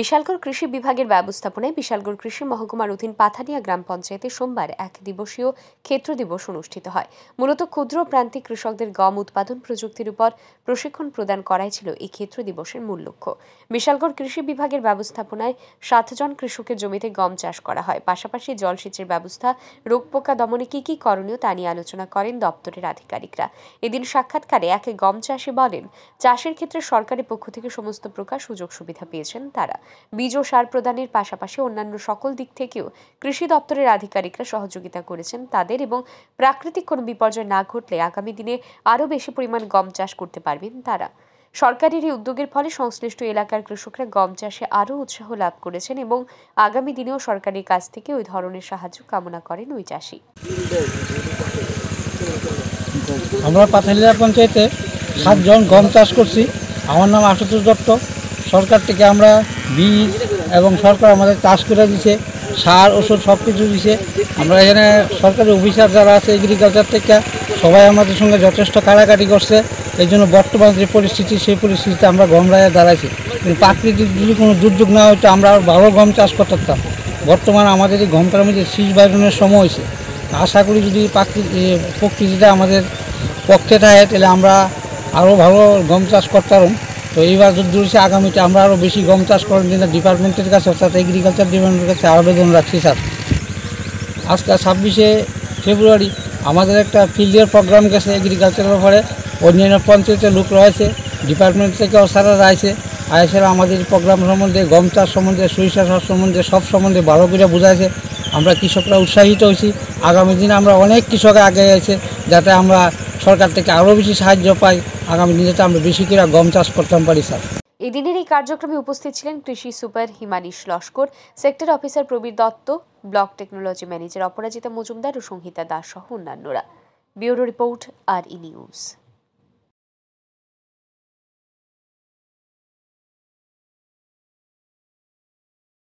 বিশালগড় কৃষি বিভাগের ব্যবস্থাপনায় বিশালগড় কৃষি মহকুমার অধীন পাথানিয়া গ্রাম পঞ্চায়েতে সোমবার এক দিবসীয় ক্ষেত্র দিবস অনুষ্ঠিত হয় মূলত ক্ষুদ্র প্রান্তিক কৃষকদের গম উৎপাদন প্রযুক্তির উপর প্রশিক্ষণ প্রদান করাই ছিল এই ক্ষেত্র দিবসের মূল লক্ষ্য বিশালগড় কৃষি বিভাগের ব্যবস্থাপনায় সাতজন কৃষকের জমিতে গম চাষ করা হয় পাশাপাশি জলসেচের ব্যবস্থা রোগ পোকা দমনে কী কী করণীয় তা নিয়ে আলোচনা করেন দপ্তরের আধিকারিকরা এদিন সাক্ষাৎকারে এক গম চাষি বলেন চাষের ক্ষেত্রে সরকারের পক্ষ থেকে সমস্ত প্রকার সুযোগ সুবিধা পেয়েছেন তারা বীজ ও সার প্রদানের পাশাপাশি অন্যান্য সকল দিক থেকেও কৃষি দপ্তরের আধিকারিকরা সহযোগিতা করেছেন তাদের এবং প্রাকৃতিক কোনো বিপর্যয় না ঘটলে আগামী দিনে আরও বেশি পরিমাণ গম চাষ করতে পারবেন তারা সরকারের এই উদ্যোগের ফলে সংশ্লিষ্ট এলাকার কৃষকরা গম চাষে আরও উৎসাহ লাভ করেছেন এবং আগামী দিনেও সরকারের কাছ থেকে ওই ধরনের সাহায্য কামনা করেন ওই চাষি আমরা পাথালিয়া পঞ্চায়েতে সাতজন গম চাষ করছি আমার নাম আশুতোষ দত্ত সরকার থেকে আমরা বীজ এবং সরকার আমাদের চাষ করে দিছে সার ওষুধ সব কিছু দিছে আমরা এখানে সরকারি অফিসার যারা আছে এগ্রিকালচার থেকে সবাই আমাদের সঙ্গে যথেষ্ট কাড়াকাটি করছে এই জন্য বর্তমান যে পরিস্থিতি সেই পরিস্থিতিতে আমরা গম রায়ে দাঁড়াইছি কিন্তু প্রাকৃতিক যদি কোনো দুর্যোগ না হতো আমরা ভালো গম চাষ করতাম বর্তমানে আমাদের এই গমটার মধ্যে শীষ বাজনের সময় হয়েছে আশা করি যদি প্রকৃতিটা আমাদের পক্ষে থাকে তাহলে আমরা আরও ভালো গম চাষ করতাম তো এইবার যদি আগামীতে আমরা আরও বেশি গম চাষ করার জন্য ডিপার্টমেন্টের কাছে অর্থাৎ এগ্রিকালচার ডিপার্টমেন্টের কাছে আবেদন রাখছি স্যার আজকে ছাব্বিশে ফেব্রুয়ারি আমাদের একটা ফিল্ডের প্রোগ্রাম গেছে এগ্রিকালচারের ব্যাপারে অন্যান্য পঞ্চায়েতের লোক রয়েছে ডিপার্টমেন্ট থেকেও রয়েছে আর এছাড়া আমাদের প্রোগ্রাম সম্বন্ধে গম চাষ সম্বন্ধে সরিষা চাষ সম্বন্ধে সব সম্বন্ধে ভালো করে বোঝাইছে আমরা কৃষকরা উৎসাহিত হয়েছি আগামী দিনে আমরা অনেক কৃষক আগে আছে যাতে আমরা সরকার থেকে আরও বেশি সাহায্য পাই আগামী দিনে আমরা বেশি করে গম চাষ করতাম পারি স্যার এদিনের এই কার্যক্রমে উপস্থিত ছিলেন কৃষি super Himanish Laskar sector officer Prabir Dutta block technology manager Aparajita Majumdar ও সংহিতা দাস সহ অন্যান্যরা bureau report R E news